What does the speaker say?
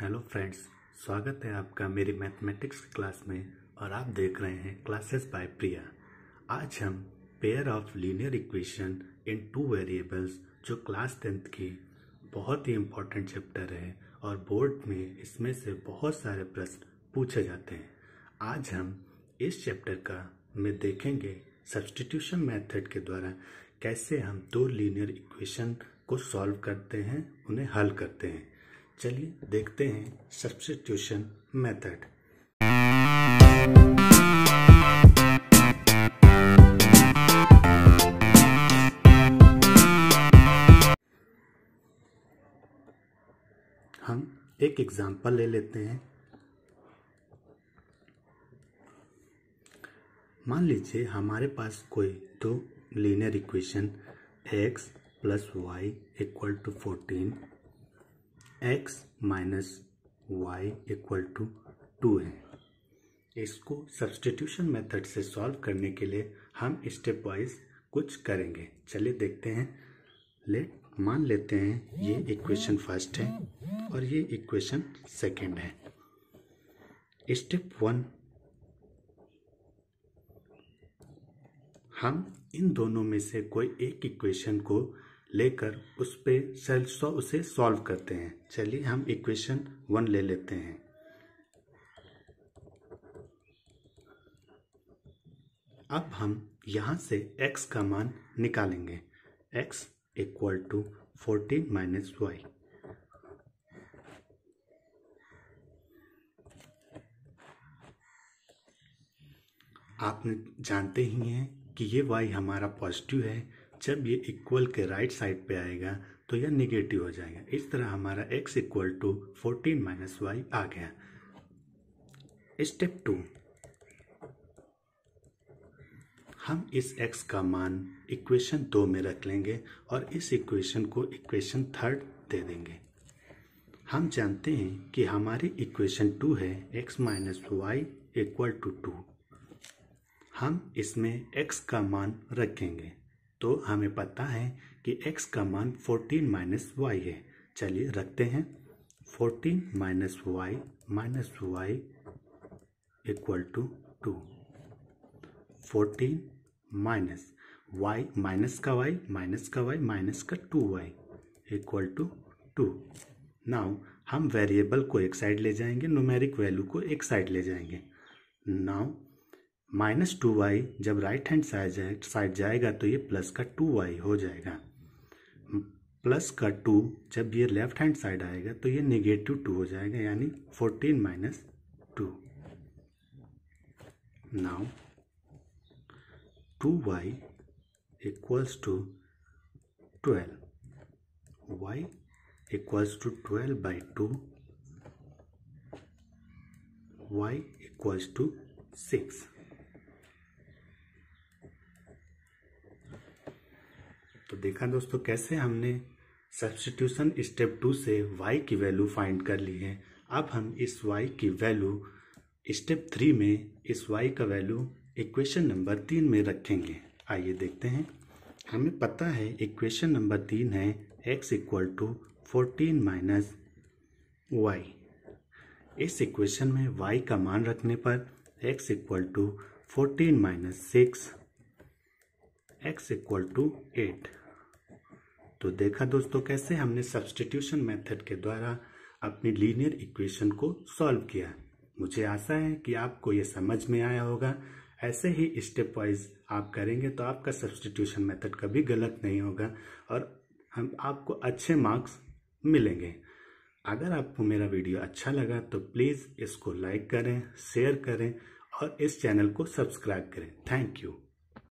hello friends स्वागत है आपका मेरी मैथमेटिक्स क्लास में और आप देख रहे हैं क्लासेस बाय प्रिया आज हम pair of linear equation in two variables जो क्लास टेंथ की बहुत ही इम्पोर्टेंट चैप्टर है और बोर्ड में इसमें से बहुत सारे प्रश्न पूछे जाते हैं आज हम इस चैप्टर का में देखेंगे सब्सटीट्यूशन मेथड के द्वारा कैसे हम दो लीनियर इक्वेशन को सॉल्व करते हैं उन्हें हल करते हैं चलिए देखते हैं सब्सिट्यूशन मेथड हम एक एग्जांपल ले लेते हैं मान लीजिए हमारे पास कोई दो linear equation X plus Y equal to fourteen X minus Y equal to two है इसको सब्सटीट्यूशन मेथड से सॉल्व करने के लिए हम स्टेप वाइज कुछ करेंगे चलिए देखते हैं ले मान लेते हैं ये इक्वेशन फर्स्ट है और ये इक्वेशन सेकंड है स्टेप वन हम इन दोनों में से कोई एक इक्वेशन को लेकर उस पर सेल्स उसे सॉल्व करते हैं चलिए हम इक्वेशन वन ले लेते हैं अब हम यहाँ से x का मान निकालेंगे x equal to fourteen minus Y आप जानते ही हैं कि ये y हमारा पॉजिटिव है जब ये इक्वल के राइट साइड पे आएगा तो यह निगेटिव हो जाएगा इस तरह हमारा x equal to fourteen minus Y आ गया स्टेप टू हम इस x का मान इक्वेशन दो में रख लेंगे और इस इक्वेशन को इक्वेशन थर्ड दे देंगे हम जानते हैं कि हमारी इक्वेशन टू है x minus Y equal to two हम इसमें x का मान रखेंगे तो हमें पता है कि x का मान 14 माइनस वाई है चलिए रखते हैं 14 minus Y minus Y equal to two fourteen minus Y minus का वाई माइनस का वाई माइनस का two Y equal to two now हम वेरिएबल को एक साइड ले जाएंगे नोमेरिक वैल्यू को एक साइड ले जाएंगे नाउ माइनस टू वाई जब राइट हैंड साइड साइड जाएगा तो ये प्लस का टू वाई हो जाएगा प्लस का टू जब ये लेफ्ट हैंड साइड आएगा तो ये नेगेटिव टू हो जाएगा यानी fourteen minus two now two Y equals to twelve Y equals to twelve by two Y equals to six तो देखा दोस्तों कैसे हमने सब्सटीट्यूशन स्टेप टू से y की वैल्यू फाइंड कर ली है अब हम इस y की वैल्यू स्टेप थ्री में इस y का वैल्यू इक्वेशन नंबर तीन में रखेंगे आइए देखते हैं हमें पता है इक्वेशन नंबर तीन है x equal to fourteen minus Y इस इक्वेशन में y का मान रखने पर x equal to fourteen minus six X equal to eight तो देखा दोस्तों कैसे हमने सब्सटीट्यूशन मेथड के द्वारा अपनी लीनियर इक्वेशन को सॉल्व किया मुझे आशा है कि आपको ये समझ में आया होगा ऐसे ही स्टेप वाइज आप करेंगे तो आपका सब्सटीट्यूशन मेथड कभी गलत नहीं होगा और हम आपको अच्छे मार्क्स मिलेंगे अगर आपको मेरा वीडियो अच्छा लगा तो प्लीज़ इसको लाइक करें शेयर करें और इस चैनल को सब्सक्राइब करें थैंक यू